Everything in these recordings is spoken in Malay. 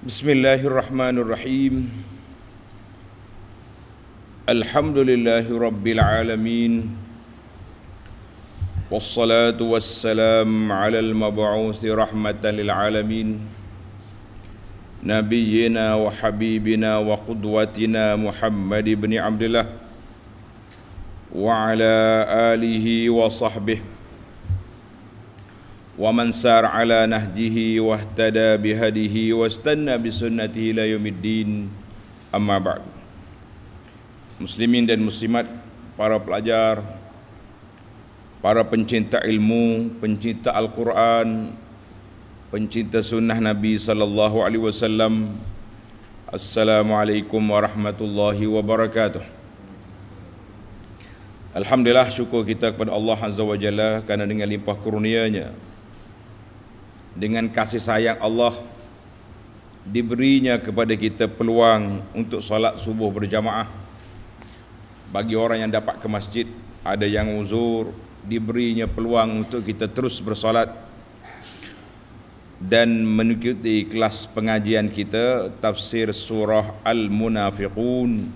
Bismillahirrahmanirrahim Alhamdulillahirrabbilalamin Wassalatu wassalam ala al-mab'uthi rahmatan lil'alamin Nabiyyina wa habibina wa qudwatina Muhammad ibn Abdullah Wa ala alihi wa sahbihi ومن سار على نهجه واهتدى بهديه واستنى بسنته الى يوم الدين اما بعد مسلمين dan muslimat para pelajar para pencinta ilmu pencinta al-Quran pencinta sunnah Nabi sallallahu alaihi wasallam Assalamualaikum warahmatullahi wabarakatuh Alhamdulillah syukur kita kepada Allah Azza wa Jalla Kerana dengan limpah kurnianya dengan kasih sayang Allah diberinya kepada kita peluang untuk solat subuh berjamaah bagi orang yang dapat ke masjid ada yang uzur diberinya peluang untuk kita terus bersolat dan mengikuti kelas pengajian kita tafsir surah al-munafiqun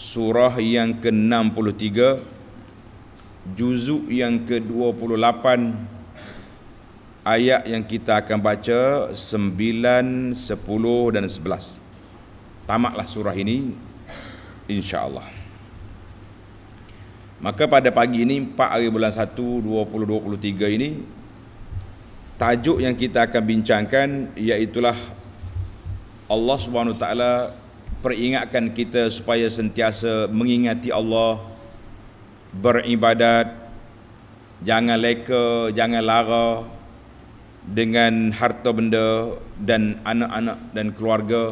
surah yang ke-63 juzuk yang ke-28 juzuk yang ke-28 ayat yang kita akan baca 9, 10 dan 11. Tamatlah surah ini insya-Allah. Maka pada pagi ini 4 hari bulan 1 2023 ini tajuk yang kita akan bincangkan iaitu Allah Swt peringatkan kita supaya sentiasa mengingati Allah beribadat jangan leka jangan lara dengan harta benda dan anak-anak dan keluarga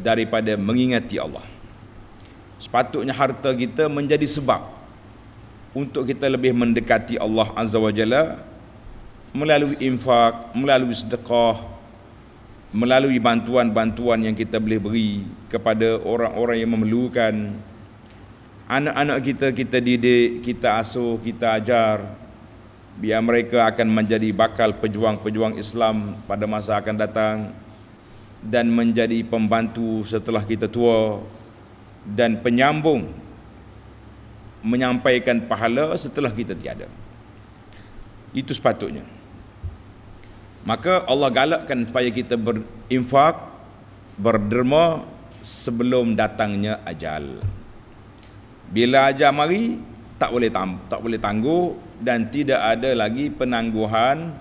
daripada mengingati Allah. Sepatutnya harta kita menjadi sebab untuk kita lebih mendekati Allah Azza wa Jalla melalui infak, melalui sedekah, melalui bantuan-bantuan yang kita boleh beri kepada orang-orang yang memerlukan. Anak-anak kita kita didik, kita asuh, kita ajar biar mereka akan menjadi bakal pejuang-pejuang Islam pada masa akan datang dan menjadi pembantu setelah kita tua dan penyambung menyampaikan pahala setelah kita tiada. Itu sepatutnya. Maka Allah galakkan supaya kita berinfak, berderma sebelum datangnya ajal. Bila ajal mari, tak boleh tak boleh tangguh, dan tidak ada lagi penangguhan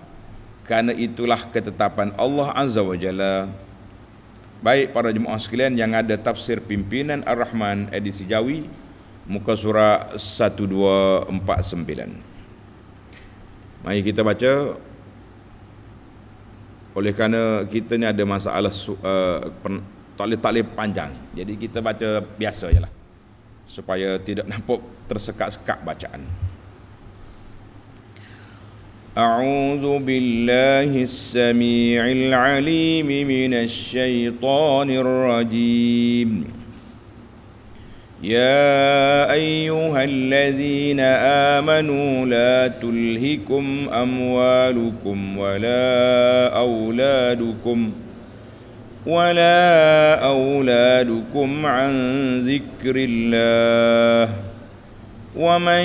kerana itulah ketetapan Allah Azza wa Jalla. Baik para jemaah sekalian yang ada tafsir pimpinan Ar-Rahman edisi Jawi muka surat 1249. Mari kita baca oleh kerana kita ni ada masalah uh, eh, tak panjang. Jadi kita baca biasa lah, supaya tidak nampak tersekat-sekat bacaan. أعوذ بالله السميع العليم من الشيطان الرجيم يا أيها الذين آمنوا لا تلهكم أموالكم ولا أولادكم ولا أولادكم عن ذكر الله ومن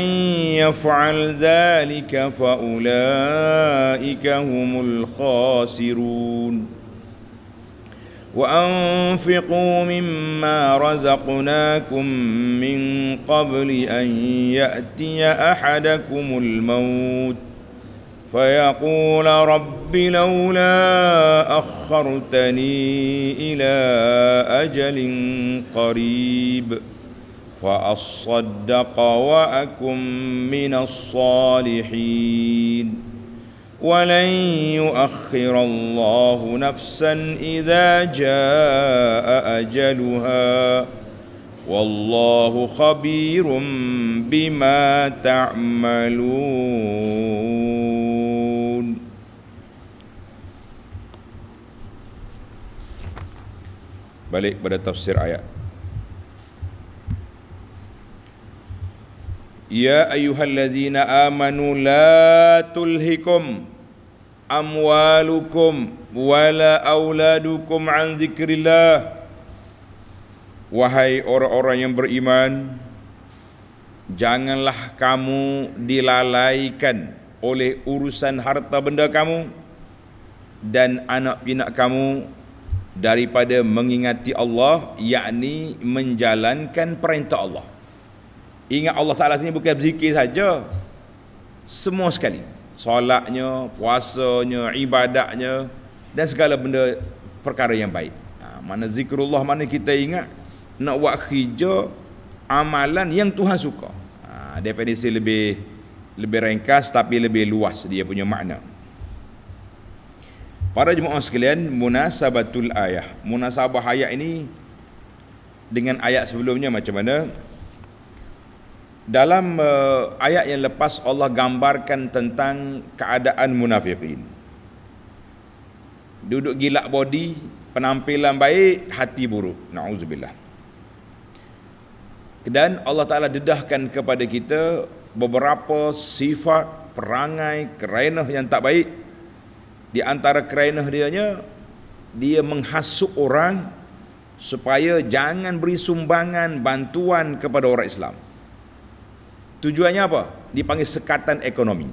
يفعل ذلك فاولئك هم الخاسرون وانفقوا مما رزقناكم من قبل ان ياتي احدكم الموت فيقول رب لولا اخرتني الى اجل قريب فأصدق وأكن من الصالحين ولن يؤخر الله نفسا إذا جاء أجلها والله خبير بما تعملون balik pada tafsir ayat Ya ayuhal ayyuhallazina amanu la tulhikum amwalukum wala auladukum an zikrillah Wahai orang-orang yang beriman janganlah kamu dilalaikan oleh urusan harta benda kamu dan anak pinak kamu daripada mengingati Allah yakni menjalankan perintah Allah Ingat Allah Ta'ala sini bukan berzikir saja Semua sekali Solatnya, puasanya, ibadatnya Dan segala benda perkara yang baik ha, Mana zikrullah, mana kita ingat Nak buat khija Amalan yang Tuhan suka ha, Definisi lebih Lebih ringkas tapi lebih luas Dia punya makna Para jemaah sekalian Munasabatul ayah Munasabah ayat ini Dengan ayat sebelumnya macam mana dalam uh, ayat yang lepas Allah gambarkan tentang keadaan munafikin duduk gila body penampilan baik hati buruk naudzubillah dan Allah Taala dedahkan kepada kita beberapa sifat perangai kerainah yang tak baik di antara kerainah dianya dia menghasut orang supaya jangan beri sumbangan bantuan kepada orang Islam Tujuannya apa? Dipanggil sekatan ekonomi.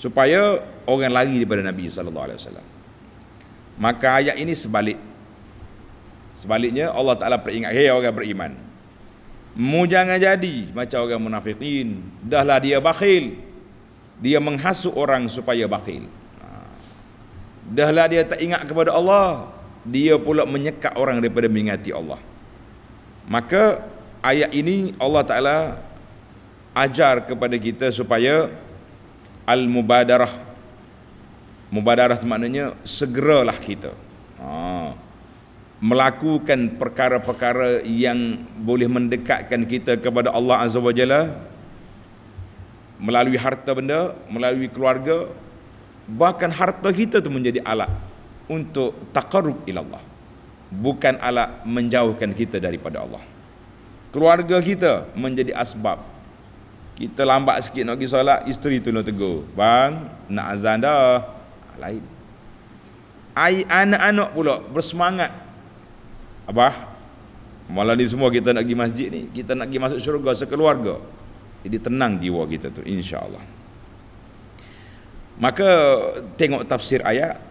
Supaya orang lari daripada Nabi sallallahu Maka ayat ini sebalik. Sebaliknya Allah Taala peringat, "Hei orang beriman, mu jangan jadi macam orang munafikin. Dahlah dia bakhil. Dia menghasut orang supaya bakhil. Ha. Dahlah dia tak ingat kepada Allah, dia pula menyekat orang daripada mengingati Allah." Maka ayat ini Allah Taala ajar kepada kita supaya al-mubadarah mubadarah itu maknanya segeralah kita ha. melakukan perkara-perkara yang boleh mendekatkan kita kepada Allah Azza wa Jalla melalui harta benda, melalui keluarga bahkan harta kita itu menjadi alat untuk taqarrub ila Allah bukan alat menjauhkan kita daripada Allah keluarga kita menjadi asbab kita lambat sikit nak pergi solat isteri nak tegur bang nak azan dah ah, lain ai anak-anak pula bersemangat abah malam ni semua kita nak pergi masjid ni kita nak pergi masuk syurga sekeluarga jadi tenang jiwa kita tu insyaallah maka tengok tafsir ayat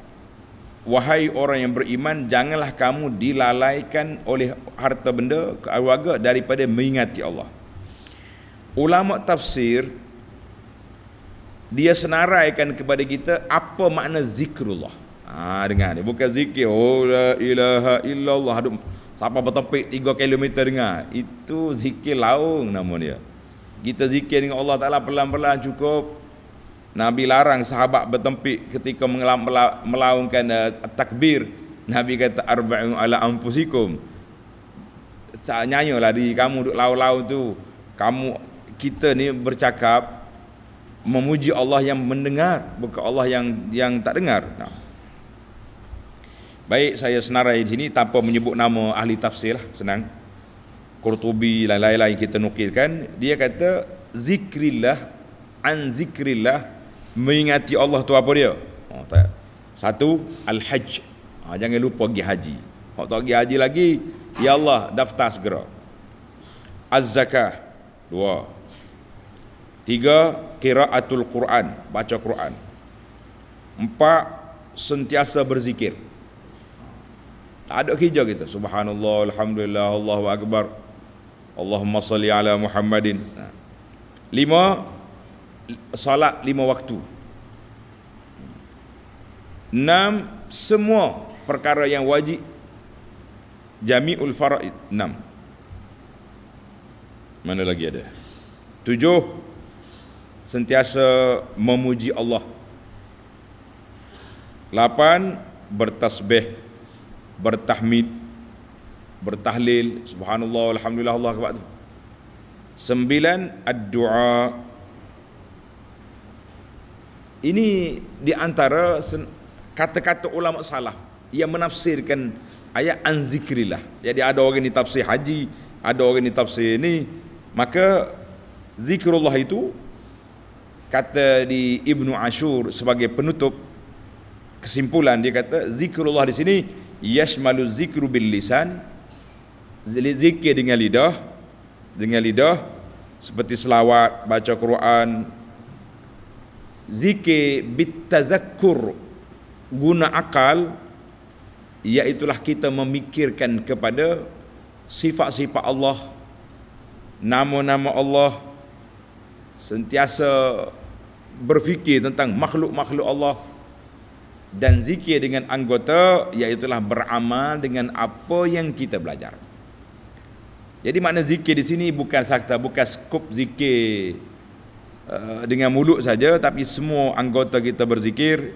wahai orang yang beriman janganlah kamu dilalaikan oleh harta benda keluarga daripada mengingati Allah ulama tafsir dia senaraikan kepada kita apa makna zikrullah. Ha dengar ni bukan zikir oh la ilaha illallah aduh siapa bertepik 3 km dengar itu zikir laung nama dia. Kita zikir dengan Allah Taala perlahan-lahan cukup. Nabi larang sahabat bertempik ketika melaungkan uh, takbir. Nabi kata arba'u ala anfusikum. Sa nyanyolah di kamu duk lau-lau tu. Kamu kita ni bercakap memuji Allah yang mendengar bukan Allah yang yang tak dengar. Nah. Baik saya senarai di sini tanpa menyebut nama ahli tafsir lah senang. Qurtubi dan lain-lain kita nukilkan dia kata zikrillah an zikrillah mengingati Allah tu apa dia? Oh, tak. Satu al-hajj. Ha, jangan lupa pergi haji. Kalau tak pergi haji lagi, ya Allah daftar segera. Az-zakah. Dua. Tiga, kiraatul Quran, baca Quran. Empat, sentiasa berzikir. Tak ada kerja kita. Subhanallah, Alhamdulillah, Allahu Akbar. Allahumma salli ala Muhammadin. Lima, salat lima waktu. Enam, semua perkara yang wajib. Jami'ul fara'id. Enam. Mana lagi ada? Tujuh, sentiasa memuji Allah. Lapan, bertasbih, bertahmid, bertahlil, subhanallah, alhamdulillah, Allah kebat Sembilan, ad-du'a. Ini di antara kata-kata ulama salah. yang menafsirkan ayat anzikrillah. Jadi ada orang ni tafsir haji, ada orang ni tafsir ini. Maka zikrullah itu kata di Ibnu Ashur sebagai penutup kesimpulan dia kata zikrullah di sini yashmalu zikru bil lisan zikir dengan lidah dengan lidah seperti selawat baca Quran zikir bitazakkur guna akal iaitulah kita memikirkan kepada sifat-sifat Allah nama-nama Allah sentiasa berfikir tentang makhluk-makhluk Allah dan zikir dengan anggota iaitu lah beramal dengan apa yang kita belajar. Jadi makna zikir di sini bukan sakta, bukan skop zikir eh, dengan mulut saja tapi semua anggota kita berzikir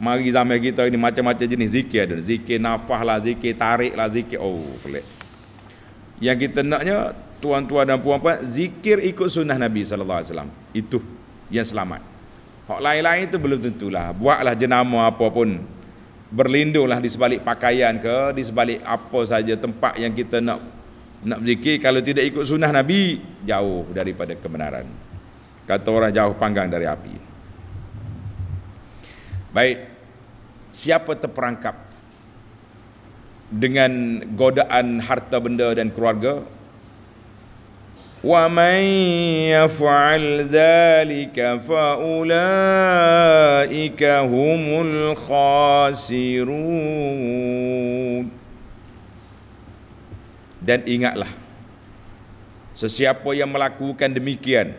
mari zaman kita ini macam-macam jenis zikir ada zikir nafah lah zikir tarik lah zikir oh pelik yang kita naknya tuan-tuan dan puan-puan zikir ikut sunnah Nabi sallallahu alaihi wasallam itu yang selamat. Hak lain-lain itu belum tentulah. Buatlah jenama apa pun. Berlindunglah di sebalik pakaian ke, di sebalik apa saja tempat yang kita nak nak berzikir kalau tidak ikut sunnah Nabi jauh daripada kebenaran. Kata orang jauh panggang dari api. Baik. Siapa terperangkap dengan godaan harta benda dan keluarga وَمَن يَفْعَلْ ذَلِكَ فَأُولَئِكَ هُمُ الْخَاسِرُونَ dan ingatlah sesiapa yang melakukan demikian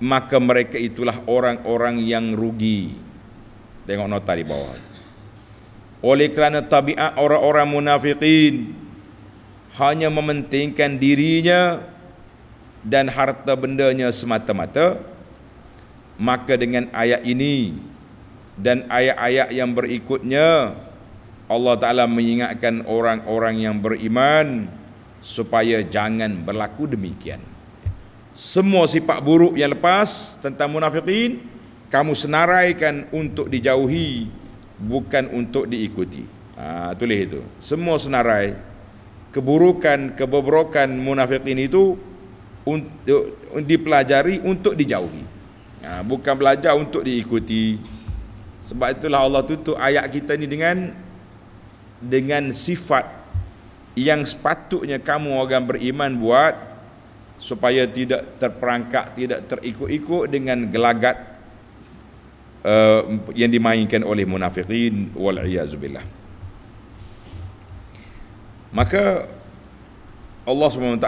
maka mereka itulah orang-orang yang rugi tengok nota di bawah oleh kerana tabiat orang-orang munafikin hanya mementingkan dirinya dan harta bendanya semata-mata maka dengan ayat ini dan ayat-ayat yang berikutnya Allah Taala mengingatkan orang-orang yang beriman supaya jangan berlaku demikian semua sifat buruk yang lepas tentang munafikin kamu senaraikan untuk dijauhi bukan untuk diikuti ha, tulis itu semua senarai keburukan kebobrokan munafikin itu untuk dipelajari untuk dijauhi ha, bukan belajar untuk diikuti sebab itulah Allah tutup ayat kita ni dengan dengan sifat yang sepatutnya kamu orang beriman buat supaya tidak terperangkap tidak terikut-ikut dengan gelagat uh, yang dimainkan oleh munafikin wal iazubillah maka Allah SWT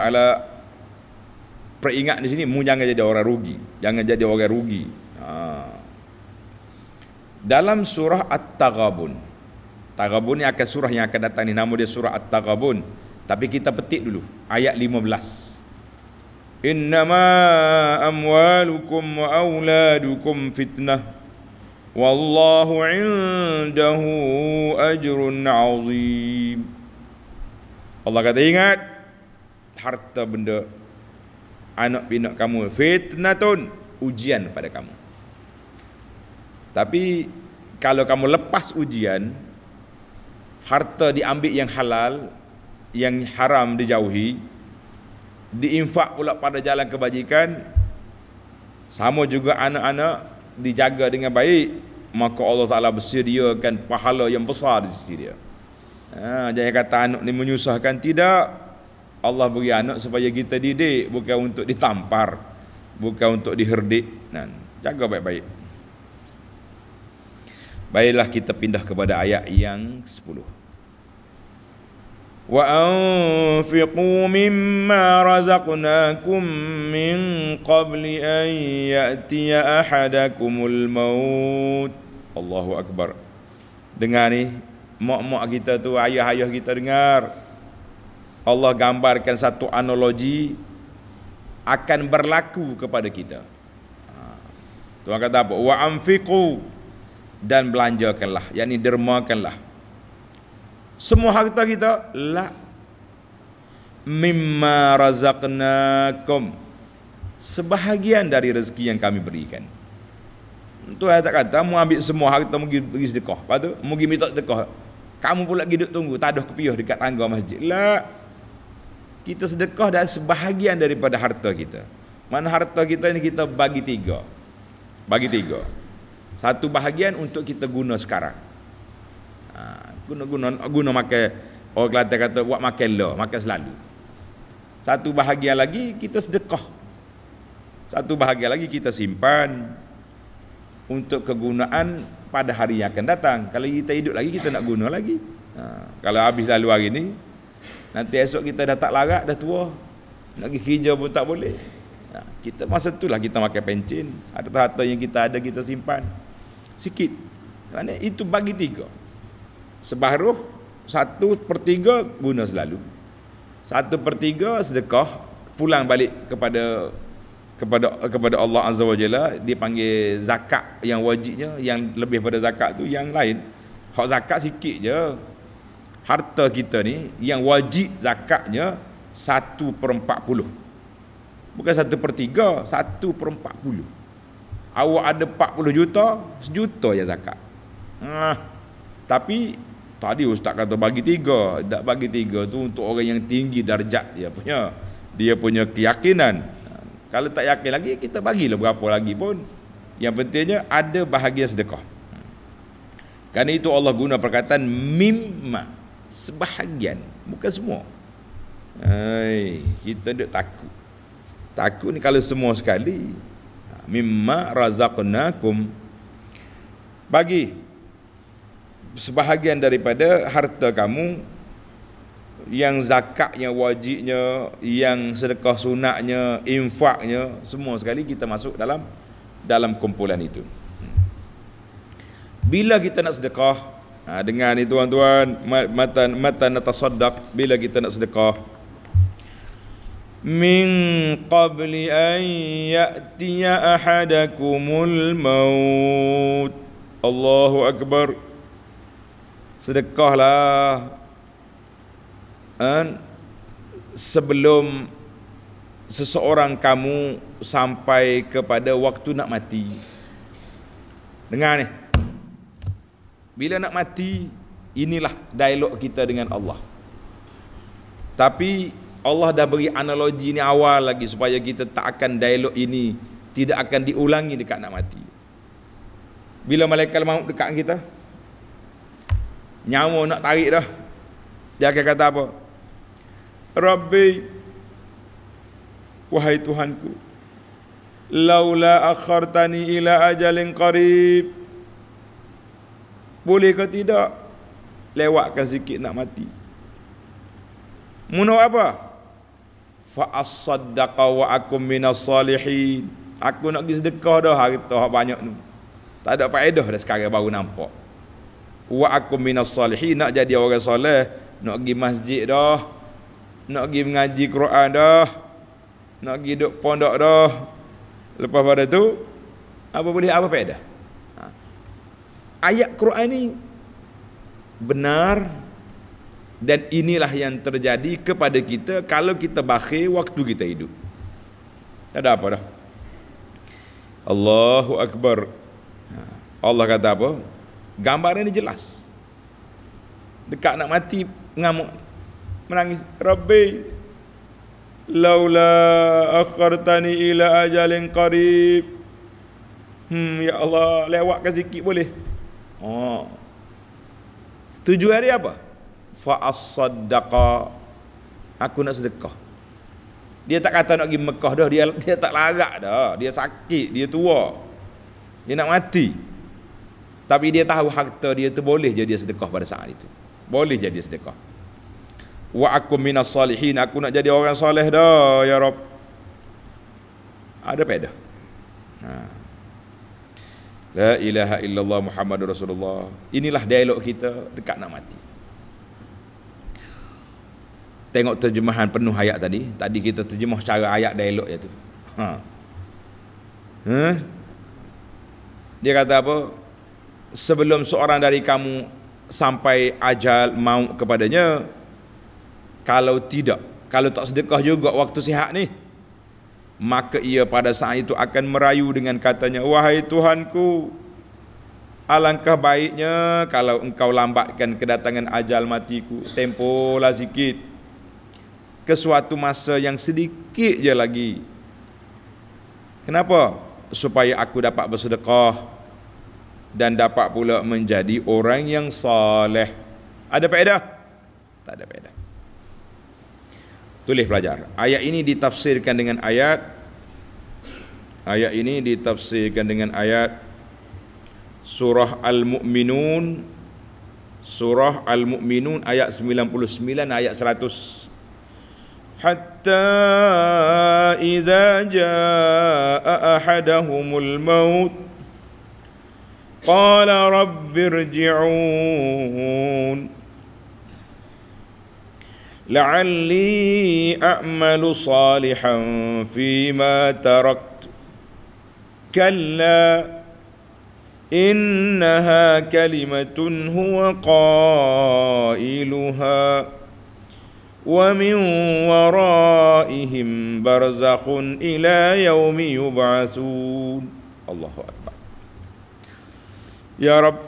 peringat di sini, jangan jadi orang rugi jangan jadi orang rugi ha. dalam surah At-Taghabun At-Taghabun ni akan surah yang akan datang ni nama dia surah At-Taghabun tapi kita petik dulu, ayat 15 Innama amwalukum wa auladukum fitnah Wallahu indahu ajrun azim Allah kata ingat harta benda anak binak kamu fitnatun ujian pada kamu. Tapi kalau kamu lepas ujian harta diambil yang halal yang haram dijauhi diinfak pula pada jalan kebajikan sama juga anak-anak dijaga dengan baik maka Allah Taala bersediakan pahala yang besar di sisi dia. Ha, jangan kata anak ni menyusahkan. Tidak. Allah beri anak supaya kita didik. Bukan untuk ditampar. Bukan untuk diherdik. Nah, jaga baik-baik. Baiklah kita pindah kepada ayat yang 10. وأنفقوا مما رزقناكم من قبل أن يأتي أحدكم الموت الله أكبر dengar ni mak-mak kita tu, ayah-ayah kita dengar. Allah gambarkan satu analogi akan berlaku kepada kita. Ha. Tuhan kata apa? Wa anfiqu dan belanjakanlah, yakni dermakanlah. Semua harta kita la mimma razaqnakum sebahagian dari rezeki yang kami berikan. Tuhan tak kata mu ambil semua harta mu pergi sedekah. Lepas tu mu minta sedekah. Kamu pula pergi duduk tunggu, tak ada kepiuh dekat tangga masjid. Lah. Kita sedekah dah sebahagian daripada harta kita. Mana harta kita ini kita bagi tiga. Bagi tiga. Satu bahagian untuk kita guna sekarang. Ha, guna, guna, guna makan, orang Kelantan kata buat makan lah, makan selalu. Satu bahagian lagi kita sedekah. Satu bahagian lagi kita simpan untuk kegunaan pada hari yang akan datang. Kalau kita hidup lagi, kita nak guna lagi. Ha, kalau habis lalu hari ni, nanti esok kita dah tak larat, dah tua. Nak pergi kerja pun tak boleh. Ha, kita masa tu lah kita pakai pencin. Ada harta yang kita ada, kita simpan. Sikit. Maksudnya, itu bagi tiga. Sebaruh, satu per tiga guna selalu. Satu per tiga sedekah, pulang balik kepada kepada kepada Allah Azza wa Jalla dipanggil zakat yang wajibnya yang lebih pada zakat tu yang lain hak zakat sikit je harta kita ni yang wajib zakatnya 1 per 40 bukan 1 per 3 1 per 40 awak ada 40 juta sejuta je zakat nah, tapi tadi ustaz kata bagi 3 tak bagi 3 tu untuk orang yang tinggi darjat dia punya dia punya keyakinan kalau tak yakin lagi kita bagilah berapa lagi pun. Yang pentingnya ada bahagian sedekah. Karena itu Allah guna perkataan mimma sebahagian bukan semua. Hai, kita tak takut. Takut ni kalau semua sekali. Ha, mimma razaqnakum bagi sebahagian daripada harta kamu yang zakatnya wajibnya yang sedekah sunatnya infaknya semua sekali kita masuk dalam dalam kumpulan itu bila kita nak sedekah ha, dengan ni tuan-tuan mata mata nak tasaddaq bila kita nak sedekah min qabli an ya'tiya ahadakumul maut Allahu akbar sedekahlah sebelum seseorang kamu sampai kepada waktu nak mati. Dengar ni. Bila nak mati, inilah dialog kita dengan Allah. Tapi Allah dah beri analogi ni awal lagi supaya kita tak akan dialog ini tidak akan diulangi dekat nak mati. Bila malaikat mahu dekat kita, nyawa nak tarik dah. Dia akan kata apa? Rabbi Wahai Tuhanku Laula akhartani ila ajalin qarib Boleh ke tidak Lewatkan sikit nak mati Munau apa Fa as-saddaqa wa akum minas salihin Aku nak pergi sedekah dah hari tu banyak ni Tak ada faedah dah sekarang baru nampak Wa aku minas salihin Nak jadi orang soleh Nak pergi masjid dah nak pergi mengaji Quran dah nak pergi duduk pondok dah lepas pada tu apa boleh apa pedah ha. ayat Quran ni benar dan inilah yang terjadi kepada kita kalau kita bakhir waktu kita hidup tak ada apa dah Allahu Akbar ha. Allah kata apa gambaran ni jelas dekat nak mati ngamuk menangis Rabbi laula akhartani ila ajalin qarib hmm ya Allah lewatkan sikit boleh oh tujuh hari apa fa as aku nak sedekah dia tak kata nak pergi Mekah dah dia dia tak larat dah dia sakit dia tua dia nak mati tapi dia tahu harta dia tu boleh jadi sedekah pada saat itu boleh jadi sedekah wa aku minas salihin aku nak jadi orang soleh dah ya rab ada peda ha. la ilaha illallah muhammadur rasulullah inilah dialog kita dekat nak mati tengok terjemahan penuh ayat tadi tadi kita terjemah secara ayat dialog je tu ha. Ha? dia kata apa sebelum seorang dari kamu sampai ajal maut kepadanya kalau tidak, kalau tak sedekah juga waktu sihat ni, maka ia pada saat itu akan merayu dengan katanya, Wahai Tuhanku, alangkah baiknya kalau engkau lambatkan kedatangan ajal matiku, tempolah sikit, ke suatu masa yang sedikit je lagi. Kenapa? Supaya aku dapat bersedekah dan dapat pula menjadi orang yang saleh. Ada faedah? Tak ada faedah. Tulis pelajar. Ayat ini ditafsirkan dengan ayat ayat ini ditafsirkan dengan ayat surah Al-Mu'minun surah Al-Mu'minun ayat 99 ayat 100 Hatta idza jaa ahadahumul maut qala rabbi irji'un لعلي اعمل صالحا فيما تركت كلا انها كلمه هو قائلها ومن ورائهم برزخ الى يوم يبعثون الله اكبر يا رب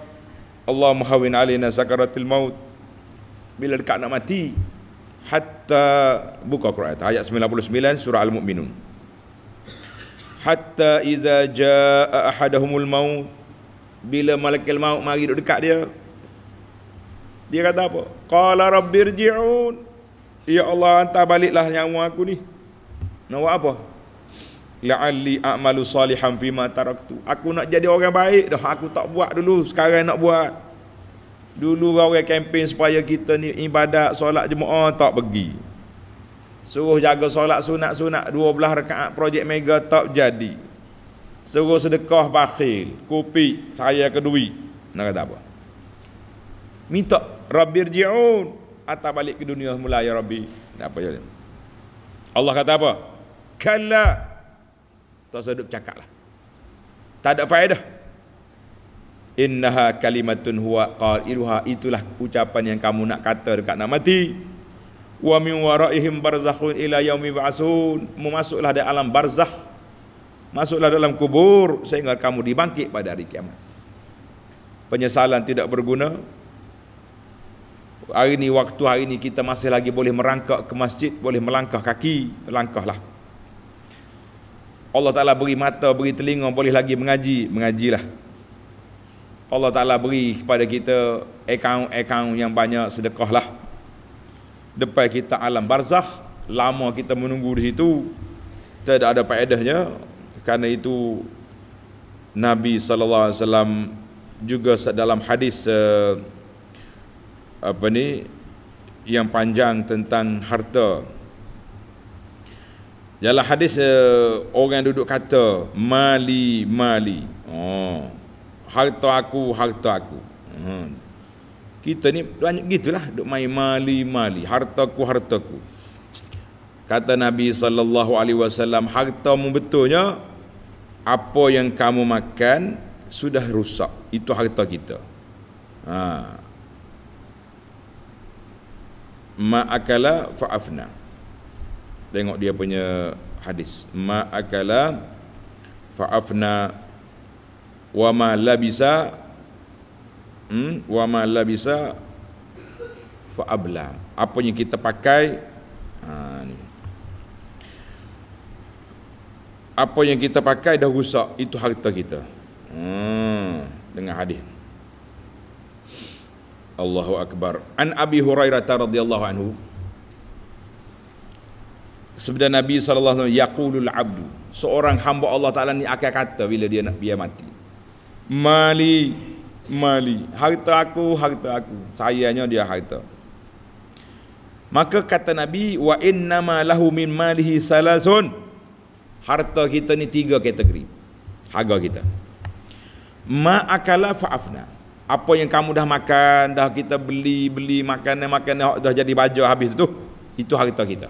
اللهم هون علينا سكره الموت بلا dekat nak hatta buka Quran ayat 99 surah al-mukminun hatta iza jaa ahaduhumul maut bila malaikat maut mari duduk dekat dia dia kata apa qala rabbirji'un ya Allah hantar baliklah nyawa aku ni nak buat apa la'alli a'malu salihan fima taraktu aku nak jadi orang baik dah aku tak buat dulu sekarang nak buat Dulu orang kempen supaya kita ni ibadat solat jemaah tak pergi. Suruh jaga solat sunat-sunat 12 rakaat projek mega tak jadi. Suruh sedekah bakhil, kopi saya ke duit. Nak kata apa? Minta rabbirji'un atau balik ke dunia mula ya rabbi. Nak apa jadi? Allah kata apa? Kala Tak sedap cakaplah. Tak ada faedah innaha kalimatun huwa qal iruha itulah ucapan yang kamu nak kata dekat nak mati wa min waraihim barzakhun ila yaumi ba'sun memasuklah di alam barzakh masuklah dalam kubur sehingga kamu dibangkit pada hari kiamat penyesalan tidak berguna hari ini waktu hari ini kita masih lagi boleh merangkak ke masjid boleh melangkah kaki langkahlah Allah Ta'ala beri mata, beri telinga, boleh lagi mengaji, mengajilah. Allah Ta'ala beri kepada kita akaun-akaun yang banyak sedekah lah. Depan kita alam barzah, lama kita menunggu di situ, tidak ada paedahnya. Kerana itu Nabi SAW juga dalam hadis eh, apa ni yang panjang tentang harta dalam hadis uh, orang duduk kata mali mali oh harta aku harta aku hmm. kita ni banyak gitulah duk main mali mali hartaku hartaku kata nabi sallallahu alaihi wasallam hartamu betulnya apa yang kamu makan sudah rusak itu harta kita ha ma akala faafna tengok dia punya hadis ma akala faafna wa ma labisa hmm, wa ma labisa fa'abla apa yang kita pakai ha, ni. apa yang kita pakai dah rusak itu harta kita hmm, dengan hadis Allahu Akbar An Abi Hurairah radhiyallahu anhu Sebenarnya Nabi SAW Yaqulul Abdu Seorang hamba Allah Ta'ala ni akan kata Bila dia nak biar mati mali mali harta aku harta aku sayangnya dia harta maka kata nabi wa innama lahu min malihi salasun harta kita ni tiga kategori harga kita ma akala fa'afna apa yang kamu dah makan dah kita beli beli makanan makanan dah jadi baju habis tu itu harta kita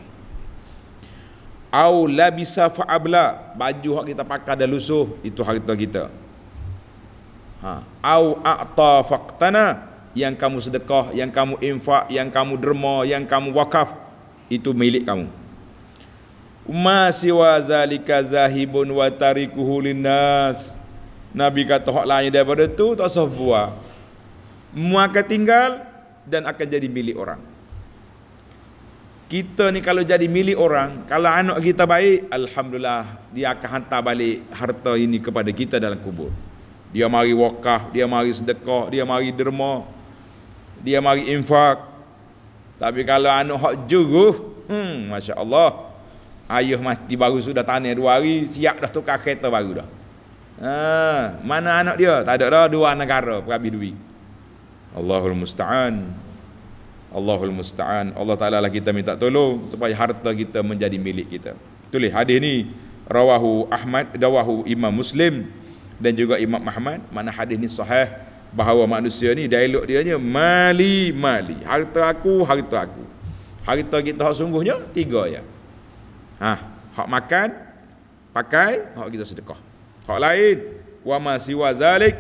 au bisa fa'abla baju yang kita pakai dah lusuh itu harta kita ha au a'ta faqtana yang kamu sedekah yang kamu infak yang kamu derma yang kamu wakaf itu milik kamu ma siwa zalika zahibun wa tarikuhu linnas nabi kata hak lain daripada tu tak usah buat mu akan tinggal dan akan jadi milik orang kita ni kalau jadi milik orang kalau anak kita baik alhamdulillah dia akan hantar balik harta ini kepada kita dalam kubur dia mari wakaf, dia mari sedekah, dia mari derma. Dia mari infak. Tapi kalau anak hak juru, hmm, Masya Allah. Ayuh mati baru sudah tanya dua hari, siap dah tukar kereta baru dah. Ha, mana anak dia? Tak ada dah dua negara perhabis duit. Allahul Musta'an. Allahul Musta'an. Allah Ta'ala lah kita minta tolong supaya harta kita menjadi milik kita. Tulis hadis ni. Rawahu Ahmad, Dawahu Imam Muslim dan juga Imam Muhammad mana hadis ni sahih bahawa manusia ni dialog dia nya mali mali harta aku harta aku harta kita hak sungguhnya tiga ya ha hak makan pakai hak kita sedekah hak lain wa ma siwa zalik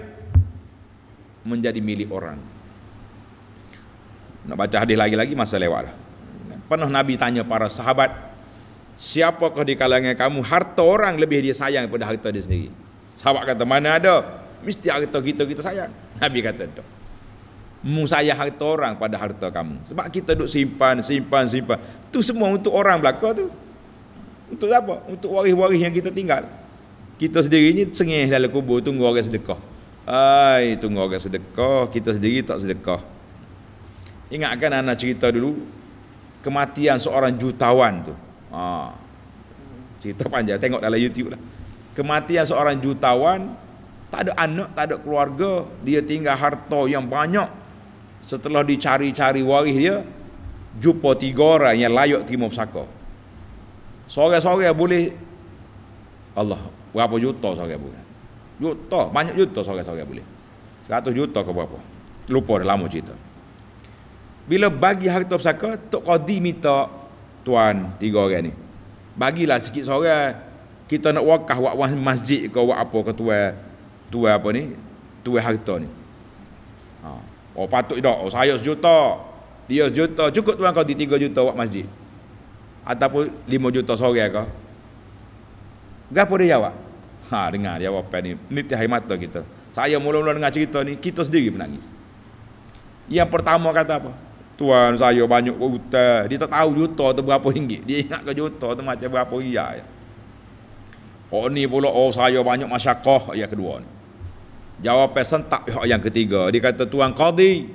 menjadi milik orang nak baca hadis lagi-lagi masa lewat dah pernah nabi tanya para sahabat siapakah di kalangan kamu harta orang lebih dia sayang daripada harta dia sendiri Sahabat kata, mana ada? Mesti harta kita kita sayang. Nabi kata, tak. Mu sayang harta orang pada harta kamu. Sebab kita duduk simpan, simpan, simpan. Itu semua untuk orang belakang tu. Untuk apa? Untuk waris-waris yang kita tinggal. Kita sendiri ni sengih dalam kubur, tunggu orang sedekah. Hai, tunggu orang sedekah, kita sendiri tak sedekah. Ingatkan anak cerita dulu, kematian seorang jutawan tu. Ha. Cerita panjang, tengok dalam YouTube lah kematian seorang jutawan tak ada anak, tak ada keluarga dia tinggal harta yang banyak setelah dicari-cari waris dia jumpa tiga orang yang layak terima pusaka sore-sore boleh Allah berapa juta sore boleh juta, banyak juta sore-sore boleh 100 juta ke berapa lupa dah lama cerita bila bagi harta pusaka Tok Qadi minta tuan tiga orang ni bagilah sikit seorang kita nak wakah wak masjid ke wak apa ke tuan tuan apa ni tuan harta ni ha. oh patut dak oh, saya sejuta dia sejuta cukup tuan kau di tiga juta wak masjid ataupun lima juta sore ke berapa dia jawab ha dengar dia jawab ni nitih air mata kita saya mula-mula dengar cerita ni kita sendiri menangis yang pertama kata apa tuan saya banyak hutang dia tak tahu juta tu berapa ringgit dia ingat ke juta tu macam berapa ringgit Oh ni pula oh saya banyak masyakah yang kedua ni. Jawab pesan tak pihak yang ketiga. Dia kata tuan qadi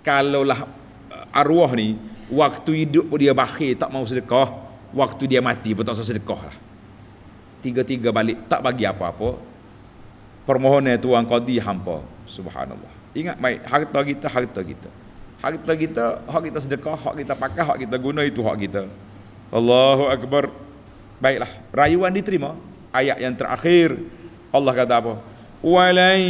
kalaulah eh, arwah ni waktu hidup dia bakhil tak mau sedekah, waktu dia mati pun tak usah sedekah lah. Tiga-tiga balik tak bagi apa-apa. Permohonan tuan qadi hampa. Subhanallah. Ingat baik harta kita harta kita. Harta kita hak kita sedekah, hak kita pakai, hak kita guna itu hak kita. Allahu akbar. Baiklah, rayuan diterima ayat yang terakhir Allah kata apa? Walan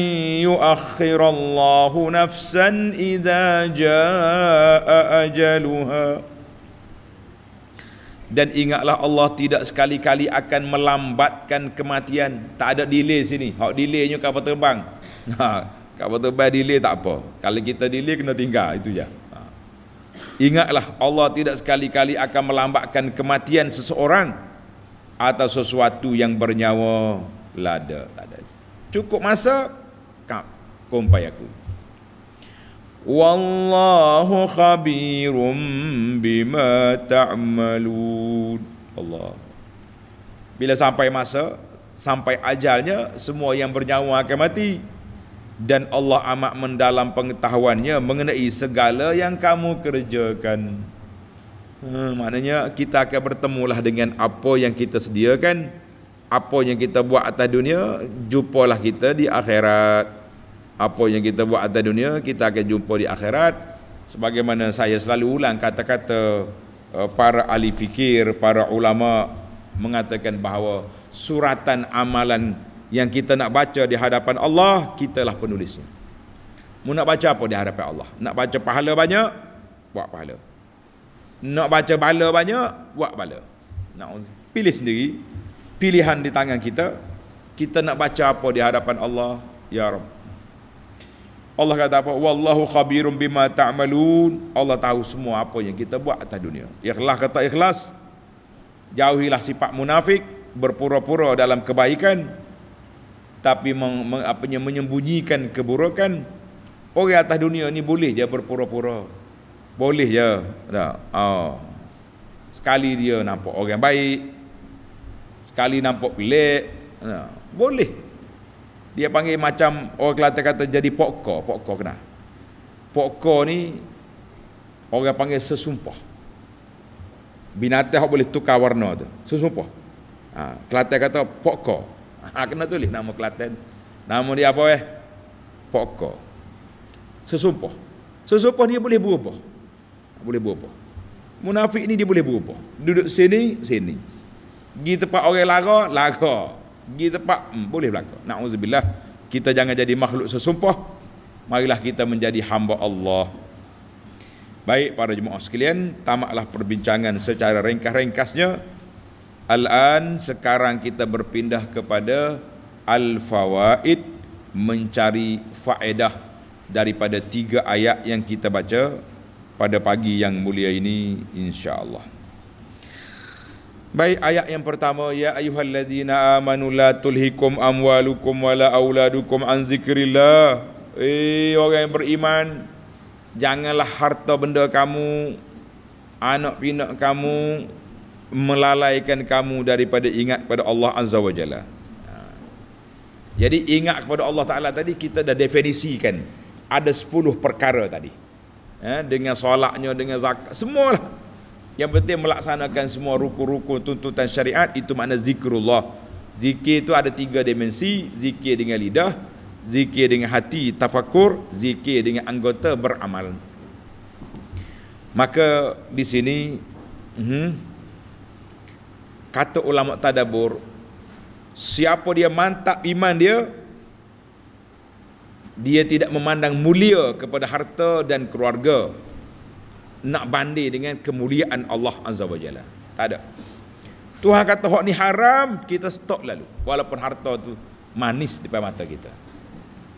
yuakhirallahu nafsan idza jaa ajaluha. Dan ingatlah Allah tidak sekali-kali akan melambatkan kematian. Tak ada delay sini. Hak delaynya kapal terbang. Ha, kapal terbang delay tak apa. Kalau kita delay kena tinggal itu ya. Ingatlah Allah tidak sekali-kali akan melambatkan kematian seseorang atau sesuatu yang bernyawa lada tak ada cukup masa kap kompai aku wallahu khabirum bima ta'malun Allah bila sampai masa sampai ajalnya semua yang bernyawa akan mati dan Allah amat mendalam pengetahuannya mengenai segala yang kamu kerjakan. Hmm, maknanya kita akan bertemulah dengan apa yang kita sediakan apa yang kita buat atas dunia jumpalah kita di akhirat apa yang kita buat atas dunia kita akan jumpa di akhirat sebagaimana saya selalu ulang kata-kata eh, para ahli fikir para ulama mengatakan bahawa suratan amalan yang kita nak baca di hadapan Allah kitalah penulisnya mu nak baca apa di hadapan Allah nak baca pahala banyak buat pahala nak baca bala banyak, buat bala. Nak pilih sendiri. Pilihan di tangan kita. Kita nak baca apa di hadapan Allah. Ya Rab. Allah kata apa? Wallahu khabirum bima ta'malun. Allah tahu semua apa yang kita buat atas dunia. Ikhlas kata ikhlas. Jauhilah sifat munafik. Berpura-pura dalam kebaikan. Tapi meng, meng, apanya, menyembunyikan keburukan. Orang atas dunia ni boleh je berpura-pura boleh je tak oh. sekali dia nampak orang baik sekali nampak pelik tak. boleh dia panggil macam orang Kelantan kata jadi pokok pokok kena pokok ni orang panggil sesumpah binatang hak boleh tukar warna tu sesumpah ha, Kelantan kata pokok ha, kena tulis nama Kelantan nama dia apa eh pokok sesumpah sesumpah ni boleh berubah boleh berubah munafik ni dia boleh berubah duduk sini sini pergi tempat orang lara lara pergi tempat hmm, boleh berlaku na'udzubillah kita jangan jadi makhluk sesumpah marilah kita menjadi hamba Allah baik para jemaah sekalian tamatlah perbincangan secara ringkas-ringkasnya al-an sekarang kita berpindah kepada al-fawaid mencari faedah daripada tiga ayat yang kita baca pada pagi yang mulia ini insyaallah Baik ayat yang pertama ya ayyuhallazina amanu la tulhikum amwalukum wala auladukum an zikrillah eh orang yang beriman janganlah harta benda kamu anak pinak kamu melalaikan kamu daripada ingat kepada Allah azza wajalla jadi ingat kepada Allah Ta'ala tadi kita dah definisikan Ada 10 perkara tadi eh, dengan solatnya dengan zakat semualah yang penting melaksanakan semua rukun-rukun tuntutan syariat itu makna zikrullah zikir itu ada tiga dimensi zikir dengan lidah zikir dengan hati tafakur zikir dengan anggota beramal maka di sini hmm, kata ulama tadabur siapa dia mantap iman dia dia tidak memandang mulia kepada harta dan keluarga nak banding dengan kemuliaan Allah Azza wa Jalla. Tak ada. Tuhan kata hak ni haram, kita stop lalu. Walaupun harta tu manis di depan mata kita.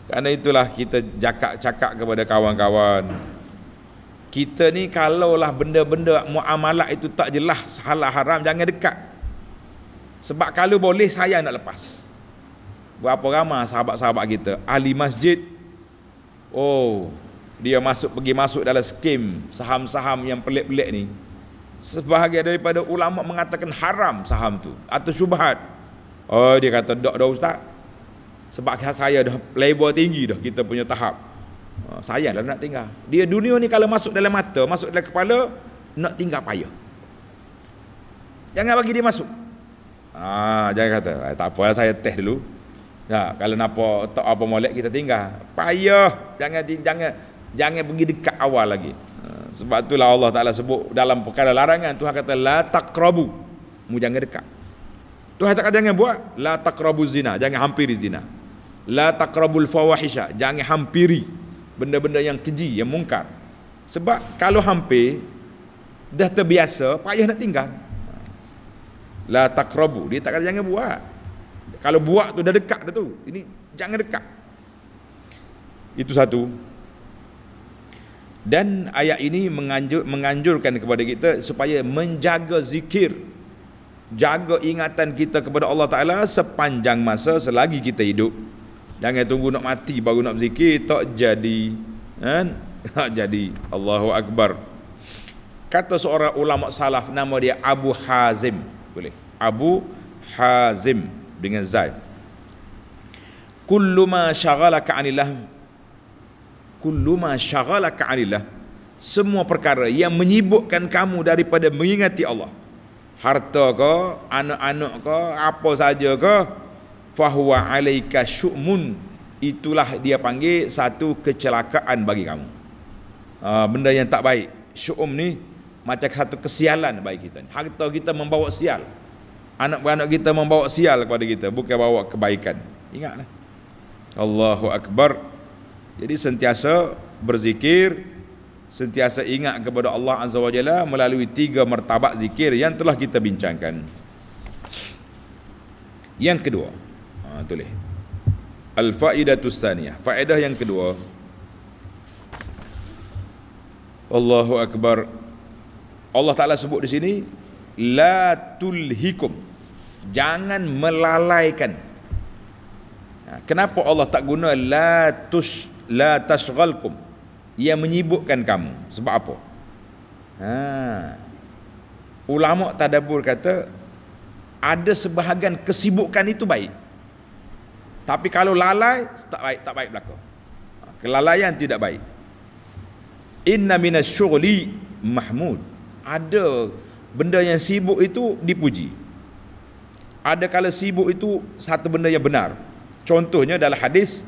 Karena itulah kita cakap-cakap kepada kawan-kawan. Kita ni kalaulah benda-benda muamalat itu tak jelas salah haram jangan dekat. Sebab kalau boleh saya nak lepas berapa ramah sahabat-sahabat kita ahli masjid oh dia masuk pergi masuk dalam skim saham-saham yang pelik-pelik ni sebahagian daripada ulama mengatakan haram saham tu atau syubhat oh dia kata dak dah ustaz sebab saya dah label tinggi dah kita punya tahap oh, saya lah nak tinggal dia dunia ni kalau masuk dalam mata masuk dalam kepala nak tinggal payah jangan bagi dia masuk ah jangan kata ah, tak apa lah, saya teh dulu Ya, kalau napa tak apa molek kita tinggal. Payah, jangan jangan jangan pergi dekat awal lagi. Sebab itulah Allah Taala sebut dalam perkara larangan Tuhan kata la taqrabu. Mu jangan dekat. Tuhan tak kata jangan buat la taqrabu zina, jangan hampiri zina. La taqrabul fawahisha, jangan hampiri benda-benda yang keji, yang mungkar. Sebab kalau hampir dah terbiasa, payah nak tinggal. La taqrabu, dia tak kata jangan buat. Kalau buat tu dah dekat dah tu. Ini jangan dekat. Itu satu. Dan ayat ini menganjur, menganjurkan kepada kita supaya menjaga zikir. Jaga ingatan kita kepada Allah Ta'ala sepanjang masa selagi kita hidup. Jangan tunggu nak mati baru nak zikir. Tak jadi. Kan? Tak jadi. Allahu Akbar. Kata seorang ulama salaf nama dia Abu Hazim. Boleh. Abu Hazim dengan zaid kullu ma syaghalaka anillah kullu ma syaghalaka anillah semua perkara yang menyibukkan kamu daripada mengingati Allah harta ke anak-anak ke apa saja ke fahuwa alaika syu'mun itulah dia panggil satu kecelakaan bagi kamu ha, benda yang tak baik syu'um ni macam satu kesialan bagi kita harta kita membawa sial anak-anak kita membawa sial kepada kita bukan bawa kebaikan ingatlah Allahu akbar jadi sentiasa berzikir sentiasa ingat kepada Allah azza wajalla melalui tiga martabat zikir yang telah kita bincangkan yang kedua ha tulis al faidatus thaniyah faedah yang kedua Allahu akbar Allah taala sebut di sini la tulhikum jangan melalaikan ha, kenapa Allah tak guna la tus la tashghalkum ia menyibukkan kamu sebab apa ha ulama tadabbur kata ada sebahagian kesibukan itu baik tapi kalau lalai tak baik tak baik berlaku ha, kelalaian tidak baik inna minasyghli mahmud ada benda yang sibuk itu dipuji ada kala sibuk itu satu benda yang benar contohnya dalam hadis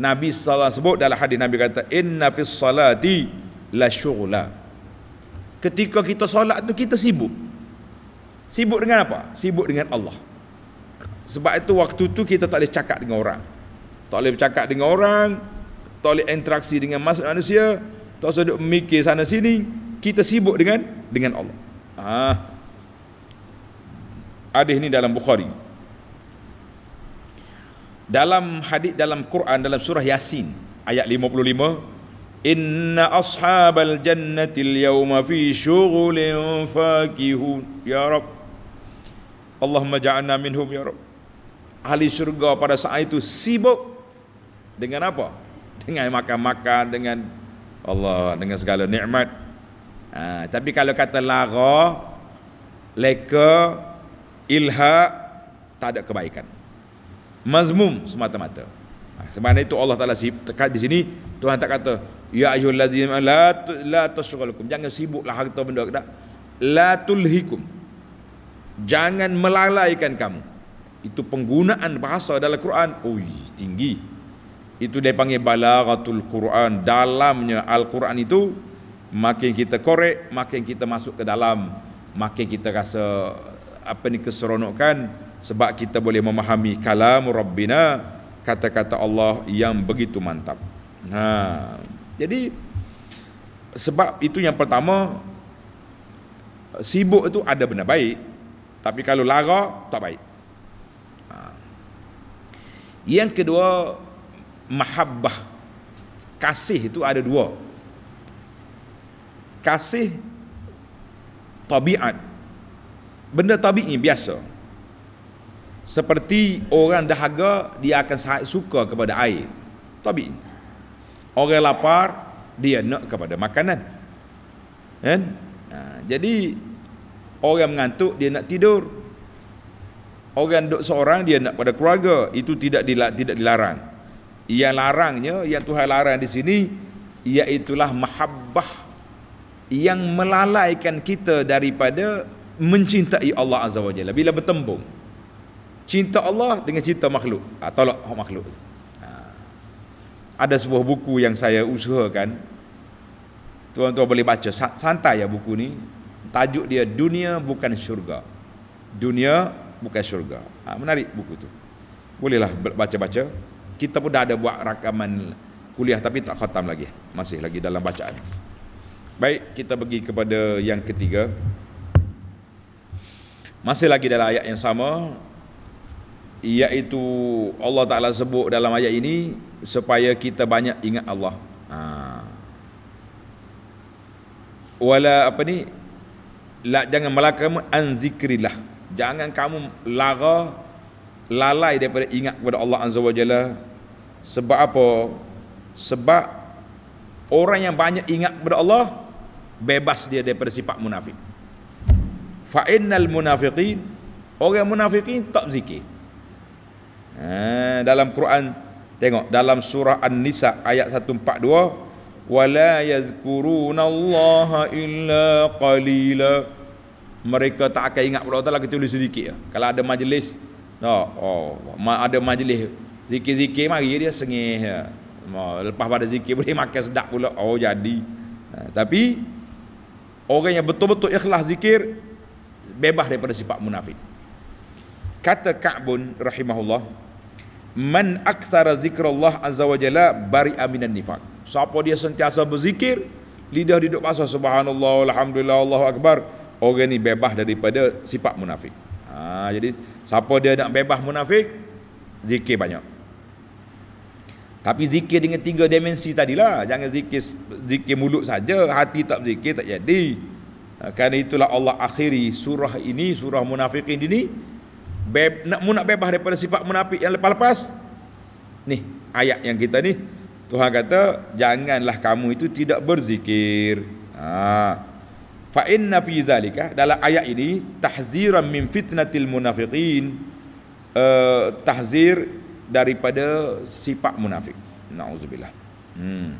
Nabi SAW sebut dalam hadis Nabi kata inna fis salati la syughla ketika kita solat tu kita sibuk sibuk dengan apa sibuk dengan Allah sebab itu waktu tu kita tak boleh cakap dengan orang tak boleh bercakap dengan orang tak boleh interaksi dengan manusia tak usah duduk mikir sana sini kita sibuk dengan dengan Allah ah ha hadis ni dalam Bukhari dalam hadis dalam Quran dalam surah Yasin ayat 55 inna ashabal jannati yawma fi shughulin fakihun ya Rabb, Allahumma ja'alna minhum ya Rabb. ahli Syurga pada saat itu sibuk dengan apa dengan makan-makan dengan Allah dengan segala nikmat ha, tapi kalau kata lara leka ilha tak ada kebaikan mazmum semata-mata ah, sebenarnya itu Allah Taala tekan di sini Tuhan tak kata ya ayyuhal ladzina la la tashghalukum jangan sibuklah harta benda tak la tulhikum jangan melalaikan kamu itu penggunaan bahasa dalam Quran ui oh, tinggi itu dia panggil balaghatul Quran dalamnya Al-Quran itu makin kita korek makin kita masuk ke dalam makin kita rasa apa ni keseronokan sebab kita boleh memahami kalam Rabbina kata-kata Allah yang begitu mantap. Ha. Jadi sebab itu yang pertama sibuk itu ada benda baik tapi kalau lara tak baik. Ha. Yang kedua mahabbah kasih itu ada dua. Kasih tabiat benda tabik ni biasa seperti orang dahaga dia akan sangat suka kepada air tabi'i orang lapar dia nak kepada makanan kan ha, jadi orang mengantuk dia nak tidur orang duduk seorang dia nak pada keluarga itu tidak tidak dilarang yang larangnya yang Tuhan larang di sini iaitulah mahabbah yang melalaikan kita daripada mencintai Allah Azza wa Jalla bila bertembung cinta Allah dengan cinta makhluk ha, tolak makhluk ha. ada sebuah buku yang saya usahakan tuan-tuan boleh baca santai ya buku ni tajuk dia dunia bukan syurga dunia bukan syurga ha, menarik buku tu bolehlah baca-baca kita pun dah ada buat rakaman kuliah tapi tak khatam lagi masih lagi dalam bacaan baik kita pergi kepada yang ketiga masih lagi dalam ayat yang sama iaitu Allah Taala sebut dalam ayat ini supaya kita banyak ingat Allah. Ha. Wala apa ni? La jangan melakam an zikrillah. Jangan kamu lara lalai daripada ingat kepada Allah Azza wa Jalla. Sebab apa? Sebab orang yang banyak ingat kepada Allah bebas dia daripada sifat munafik fa munafiqin orang munafiqin tak zikir ha, dalam Quran tengok dalam surah An-Nisa ayat 142 wala yazkuruna Allah illa qalila mereka tak akan ingat pula Allah kecuali sedikit lah. kalau ada majlis no, oh, ada majlis zikir-zikir mari dia sengih ya. lepas pada zikir boleh makan sedap pula oh jadi ha, tapi orang yang betul-betul ikhlas zikir bebas daripada sifat munafik. Kata Ka'bun rahimahullah, "Man aktsara zikrullah azza wa jalla bari'a minan nifaq." Siapa dia sentiasa berzikir, lidah duduk pasal subhanallah, alhamdulillah, Allahu akbar, orang ni bebas daripada sifat munafik. Ha, jadi siapa dia nak bebas munafik, zikir banyak. Tapi zikir dengan tiga dimensi tadilah. Jangan zikir zikir mulut saja, hati tak berzikir tak jadi. Ya, Ah, kerana itulah Allah akhiri surah ini, surah munafiqin ini. Beb, nak, munak bebas daripada sifat munafik yang lepas-lepas. Ni, ayat yang kita ni. Tuhan kata, janganlah kamu itu tidak berzikir. Ha. Fa inna fi zalika dalam ayat ini tahziran min fitnatil munafiqin uh, tahzir daripada sifat munafik. Nauzubillah. Hmm.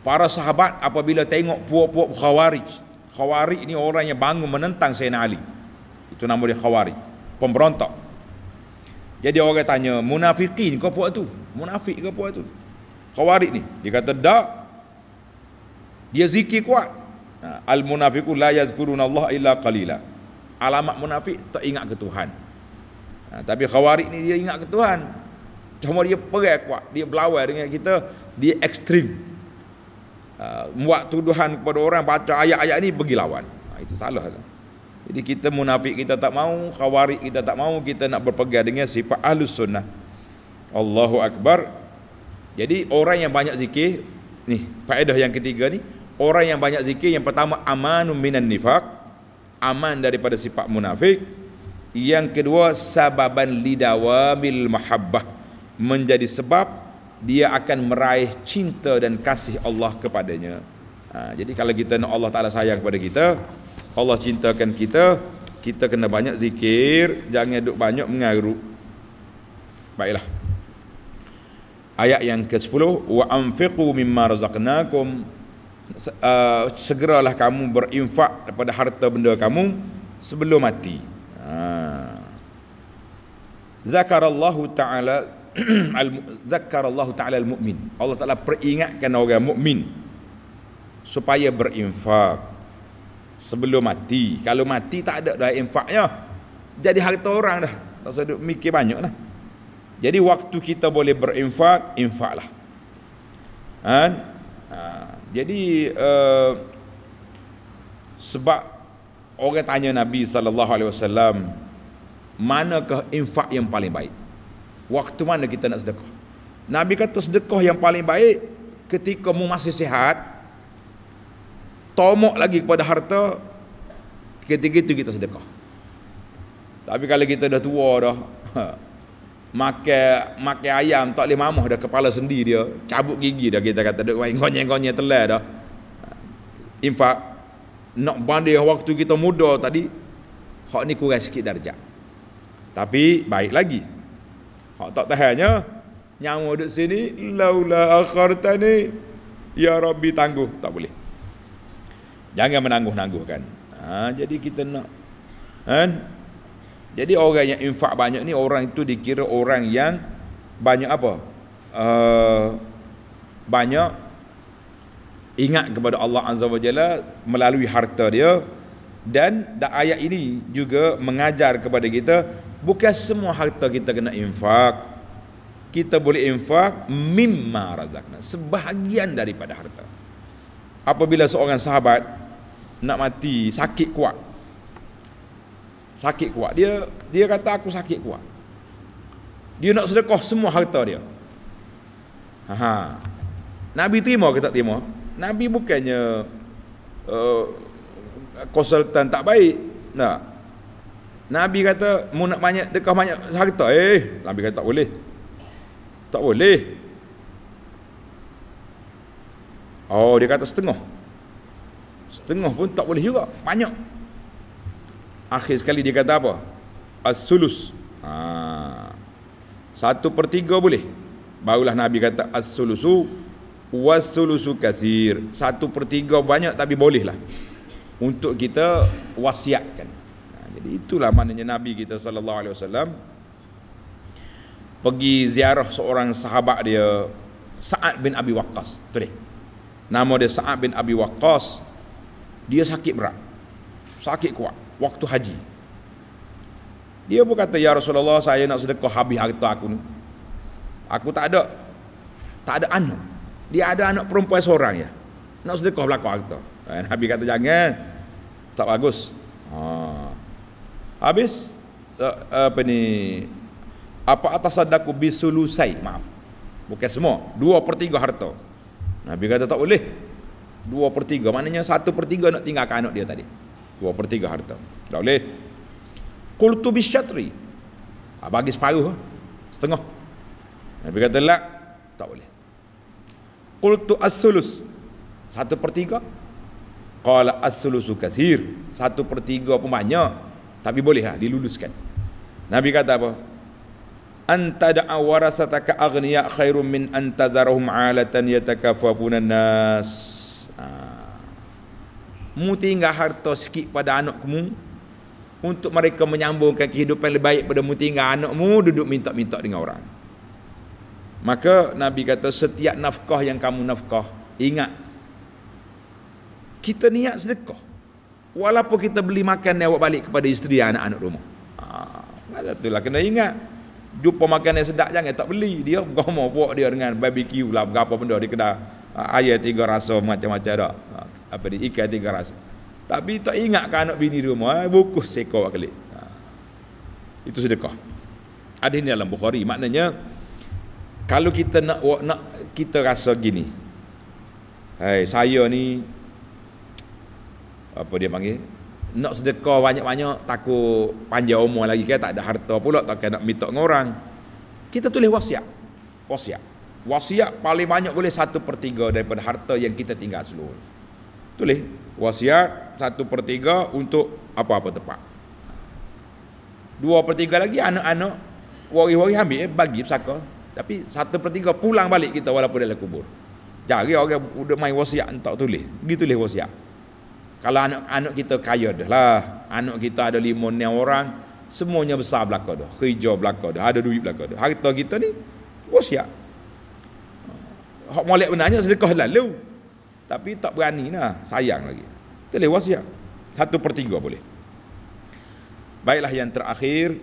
Para sahabat apabila tengok puak-puak khawarij. Khawarij ini orang yang bangun menentang Sayyidina Ali. Itu nama dia khawarij. Pemberontak. Jadi orang tanya, munafiqin kau puak tu? Munafik kau puak tu? Khawarij ni. Dia kata, tak. Dia zikir kuat. Ha, Al-munafiqu la yazkurun Allah illa qalila. Alamat munafik tak ingat ke Tuhan. Ha, tapi khawarij ni dia ingat ke Tuhan. Cuma dia perai kuat. Dia berlawan dengan kita. Dia ekstrim. Ah, buat tuduhan kepada orang baca ayat-ayat ni pergi lawan. Ha, itu salah. Jadi kita munafik kita tak mau, khawari kita tak mau, kita nak berpegang dengan sifat ahlus sunnah. Allahu Akbar. Jadi orang yang banyak zikir, ni faedah yang ketiga ni, orang yang banyak zikir yang pertama amanu minan nifak, aman daripada sifat munafik. Yang kedua sababan lidawamil mahabbah menjadi sebab dia akan meraih cinta dan kasih Allah kepadanya. Ha, jadi kalau kita nak Allah Ta'ala sayang kepada kita, Allah cintakan kita, kita kena banyak zikir, jangan duduk banyak mengaruh. Baiklah. Ayat yang ke-10, وَأَنْفِقُوا مِمَّا رَزَقْنَاكُمْ uh, Segeralah kamu berinfak daripada harta benda kamu sebelum mati. Ha. Zakarallahu ta'ala Allah taala almu'min Allah taala peringatkan orang mukmin supaya berinfak sebelum mati kalau mati tak ada dah infaknya jadi harta orang dah tak usah mikir banyak lah jadi waktu kita boleh berinfak infaklah ha? ha. jadi uh, sebab orang tanya Nabi sallallahu alaihi wasallam manakah infak yang paling baik Waktu mana kita nak sedekah? Nabi kata sedekah yang paling baik ketika mu masih sihat. Tomok lagi kepada harta ketika itu kita sedekah. Tapi kalau kita dah tua dah makan ha, makan ayam tak boleh mamah dah kepala sendiri dia, cabut gigi dah kita kata duk main gonyeng-gonyeng telah dah. Infak nak banding waktu kita muda tadi hak ni kurang sikit darjat. Tapi baik lagi. Ha, tak tahannya nyawa duduk sini laula akhartani ya rabbi tangguh tak boleh. Jangan menangguh-nangguhkan. Ha, jadi kita nak kan? Jadi orang yang infak banyak ni orang itu dikira orang yang banyak apa? Uh, banyak ingat kepada Allah Azza wa Jalla melalui harta dia dan ayat ini juga mengajar kepada kita bukan semua harta kita kena infak kita boleh infak mimma razakna sebahagian daripada harta apabila seorang sahabat nak mati sakit kuat sakit kuat dia dia kata aku sakit kuat dia nak sedekah semua harta dia ha Nabi terima ke tak terima Nabi bukannya uh, konsultan tak baik. Nah. Nabi kata, mu nak banyak dekah banyak harta. Eh, Nabi kata tak boleh. Tak boleh. Oh, dia kata setengah. Setengah pun tak boleh juga. Banyak. Akhir sekali dia kata apa? As-sulus. Ha. Satu per tiga boleh. Barulah Nabi kata as-sulusu. Was-sulusu kasir. Satu per tiga banyak tapi bolehlah untuk kita wasiatkan. Ha, jadi itulah maknanya Nabi kita sallallahu alaihi wasallam pergi ziarah seorang sahabat dia Sa'ad bin Abi Waqqas. Tu dia. Nama dia Sa'ad bin Abi Waqqas. Dia sakit berat. Sakit kuat waktu haji. Dia pun kata ya Rasulullah saya nak sedekah habis harta aku ni. Aku tak ada tak ada anak. Dia ada anak perempuan seorang ya. Nak sedekah belakang kita. Eh, Nabi kata jangan. Tak bagus. Ha. Habis uh, apa ni? Apa atas sadaku bisulusai? Maaf. Bukan semua. Dua per tiga harta. Nabi kata tak boleh. Dua per tiga. Maknanya satu per tiga nak tinggalkan anak dia tadi. Dua per tiga harta. Tak boleh. Kultu bisyatri. Ha, bagi separuh. Ha. Setengah. Nabi kata lah. Tak boleh. Kultu as satu per tiga Qala as-sulusu kathir Satu per tiga pun banyak Tapi bolehlah diluluskan Nabi kata apa? Anta da'a warasataka agniya khairun min antazarahum alatan yatakafafuna nas ha. Mu tinggal harta sikit pada anak kamu Untuk mereka menyambungkan kehidupan lebih baik pada mu tinggal anakmu Duduk minta-minta dengan orang Maka Nabi kata setiap nafkah yang kamu nafkah Ingat kita niat sedekah walaupun kita beli makan dia awak balik kepada isteri anak-anak rumah ha, ah, itulah kena ingat jumpa makan yang sedap jangan tak beli dia bergama buat dia dengan barbecue lah berapa benda dia kena ha, tiga rasa macam-macam dah ah, apa dia ikan tiga rasa tapi tak ingat kan anak bini rumah eh, bukus sekor awak kelip ha, itu sedekah ada ini dalam Bukhari maknanya kalau kita nak nak kita rasa gini hey, eh, saya ni apa dia panggil nak sedekah banyak-banyak takut panjang umur lagi kan tak ada harta pula tak nak minta dengan orang kita tulis wasiat wasiat wasiat paling banyak boleh satu per daripada harta yang kita tinggal seluruh tulis wasiat satu per untuk apa-apa tempat dua per lagi anak-anak wari-wari ambil bagi pesaka tapi satu per pulang balik kita walaupun dalam kubur jari orang udah main wasiat tak tulis pergi tulis wasiat kalau anak anak kita kaya dah lah anak kita ada lima enam orang semuanya besar belaka dah kerja belaka dah ada duit belaka dah harta kita ni bos ya hak molek benarnya sedekah lalu tapi tak berani lah sayang lagi boleh wasia satu per tiga boleh baiklah yang terakhir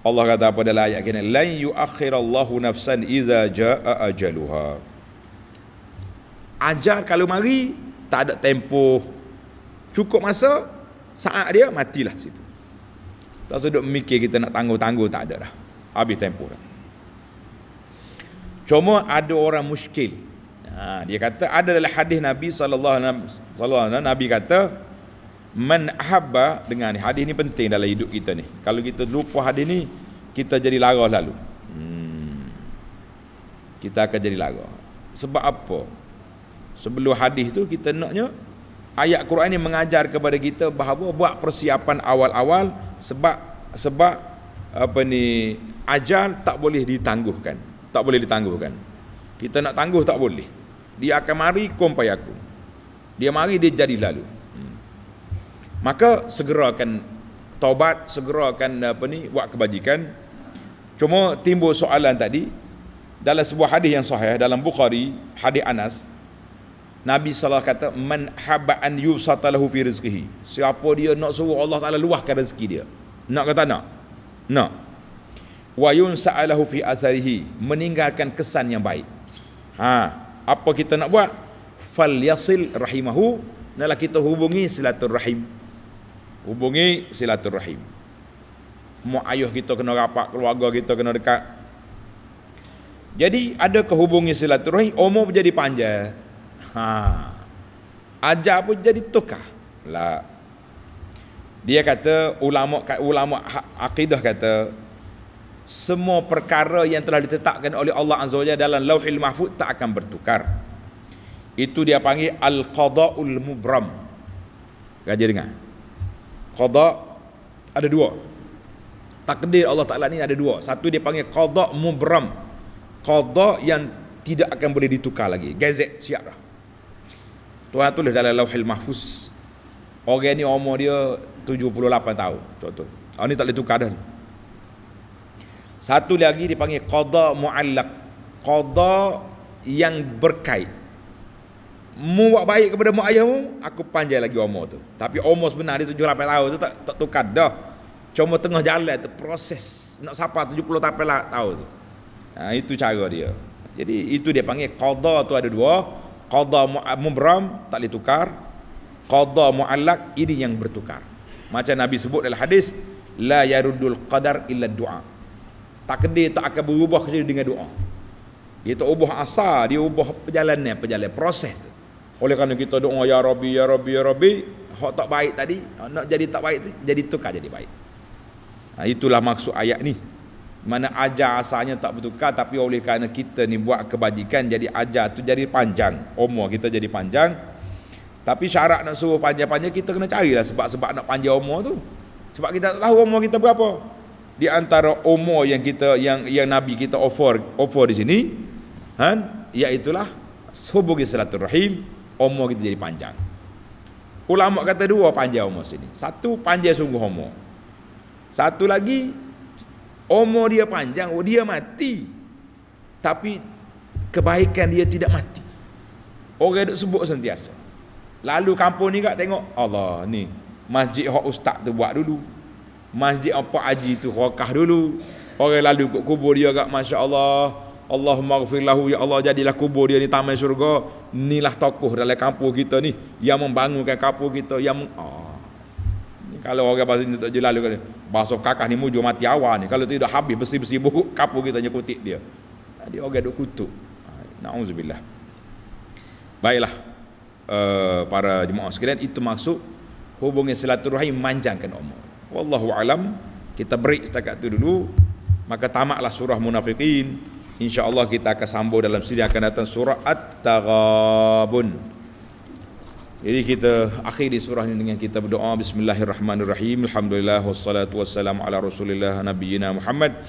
Allah kata apa dalam ayat kini lain akhirallahu nafsan iza jaa ajaluha ajal kalau mari tak ada tempoh cukup masa saat dia matilah situ tak sedut mikir kita nak tangguh-tangguh tak ada dah habis tempoh dah cuma ada orang muskil ha, dia kata ada dalam hadis Nabi sallallahu alaihi wasallam Nabi kata man ahabba dengan hadis ni penting dalam hidup kita ni kalau kita lupa hadis ni kita jadi lara lalu hmm. kita akan jadi lara sebab apa sebelum hadis tu kita naknya ayat Quran ni mengajar kepada kita bahawa buat persiapan awal-awal sebab sebab apa ni ajal tak boleh ditangguhkan tak boleh ditangguhkan kita nak tangguh tak boleh dia akan mari kompai aku dia mari dia jadi lalu hmm. maka akan taubat segera akan apa ni buat kebajikan cuma timbul soalan tadi dalam sebuah hadis yang sahih dalam Bukhari hadis Anas Nabi SAW kata man an yusata lahu fi rizqihi. Siapa dia nak suruh Allah Taala luahkan rezeki dia? Nak kata nak? Nak. Wa yunsa'alahu fi azarihi meninggalkan kesan yang baik. Ha, apa kita nak buat? Fal yasil rahimahu, nalah kita hubungi silaturahim. Hubungi silaturahim. Mu ayuh kita kena rapat, keluarga kita kena dekat. Jadi ada kehubungi silaturahim, umur menjadi panjang. Ha. Ajar pun jadi tukar. Lah. Dia kata ulama ulama ha-, akidah kata semua perkara yang telah ditetapkan oleh Allah Azza wa Jalla dalam Lauhil Mahfuz tak akan bertukar. Itu dia panggil al-qada'ul mubram. Gaji dengar. Qada ada dua. Takdir Allah Taala ni ada dua. Satu dia panggil qada mubram. Qada yang tidak akan boleh ditukar lagi. Gazet siap dah. Tuan tulis dalam lauhil mahfuz. Orang ni umur dia 78 tahun. Contoh. Oh ni tak boleh tukar dah Satu lagi dipanggil qada muallak, Qada yang berkait. Mu buat baik kepada mak ayahmu, aku panjang lagi umur tu. Tapi umur sebenar dia 78 tahun tu tak, tak tukar dah. Cuma tengah jalan tu proses nak sapa 78 lah tahun tu. Ha, itu cara dia. Jadi itu dia panggil qada tu ada dua qada mubram tak boleh tukar qada muallak ini yang bertukar macam nabi sebut dalam hadis la yarudul qadar illa doa takdir tak akan berubah kerja dengan doa dia tak ubah asal dia ubah perjalanan perjalanan proses oleh kerana kita doa ya rabbi ya rabbi ya rabbi hak tak baik tadi nak jadi tak baik tu jadi tukar jadi baik ha, itulah maksud ayat ni mana ajar asalnya tak bertukar tapi oleh kerana kita ni buat kebajikan jadi ajar tu jadi panjang umur kita jadi panjang tapi syarat nak suruh panjang-panjang kita kena carilah sebab-sebab nak panjang umur tu sebab kita tak tahu umur kita berapa di antara umur yang kita yang yang nabi kita offer offer di sini kan iaitu lah hubungi salatul rahim umur kita jadi panjang ulama kata dua panjang umur sini satu panjang sungguh umur satu lagi Umur dia panjang, oh, dia mati. Tapi kebaikan dia tidak mati. Orang duk sebut sentiasa. Lalu kampung ni kak tengok, Allah ni, masjid hak ustaz tu buat dulu. Masjid apa aji tu rokah dulu. Orang lalu kat kubur dia kak, Masya Allah, Allahumma gfirlahu ya Allah jadilah kubur dia ni taman syurga inilah tokoh dalam kampung kita ni yang membangunkan kampung kita yang oh kalau orang pasal ni tak jelas kata bahasa kakak ni mujur mati awal ni kalau tidak habis besi-besi buku kapu kita nyekutik dia tadi ha, orang duk kutuk ha, naudzubillah baiklah uh, para jemaah sekalian itu maksud hubungan silaturahim manjangkan umur wallahu alam kita break setakat tu dulu maka tamatlah surah munafiqin insyaallah kita akan sambung dalam sidang akan datang surah at-taghabun jadi kita akhiri surah ini dengan kita berdoa Bismillahirrahmanirrahim Alhamdulillah Wassalatu wassalamu ala rasulillah Nabiina Muhammad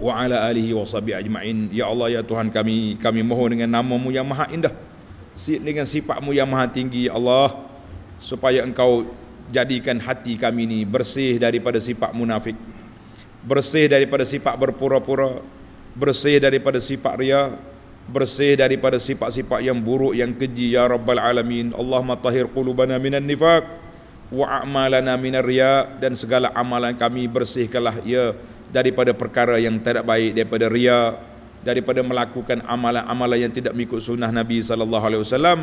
Wa ala alihi wa sahbihi ajma'in Ya Allah ya Tuhan kami Kami mohon dengan namamu yang maha indah Dengan sifatmu yang maha tinggi Ya Allah Supaya engkau jadikan hati kami ini Bersih daripada sifat munafik Bersih daripada sifat berpura-pura Bersih daripada sifat riak bersih daripada sifat-sifat yang buruk yang keji ya rabbal alamin Allahumma tahhir qulubana minan nifaq wa a'malana minar riya dan segala amalan kami bersihkanlah ya daripada perkara yang tidak baik daripada riya daripada melakukan amalan-amalan yang tidak mengikut sunnah Nabi sallallahu alaihi wasallam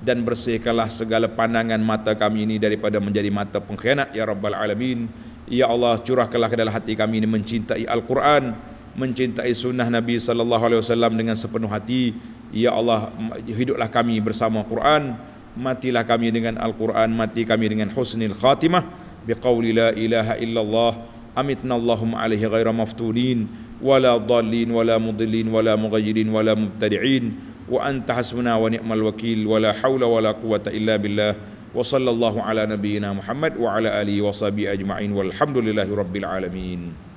dan bersihkanlah segala pandangan mata kami ini daripada menjadi mata pengkhianat ya rabbal alamin ya Allah curahkanlah ke dalam hati kami ini mencintai al-Quran mencintai sunnah Nabi sallallahu alaihi wasallam dengan sepenuh hati. Ya Allah, hiduplah kami bersama Quran, matilah kami dengan Al-Quran, mati kami dengan husnul khatimah biqauli la ilaha illallah amitna allahumma alaihi ghaira maftunin wala dhalin wala mudillin wala mughayyirin wala mubtadi'in wa anta hasbuna wa ni'mal wakil wala haula wala quwwata illa billah wa sallallahu ala nabiyyina muhammad wa ala alihi wa sahbihi ajma'in walhamdulillahi alamin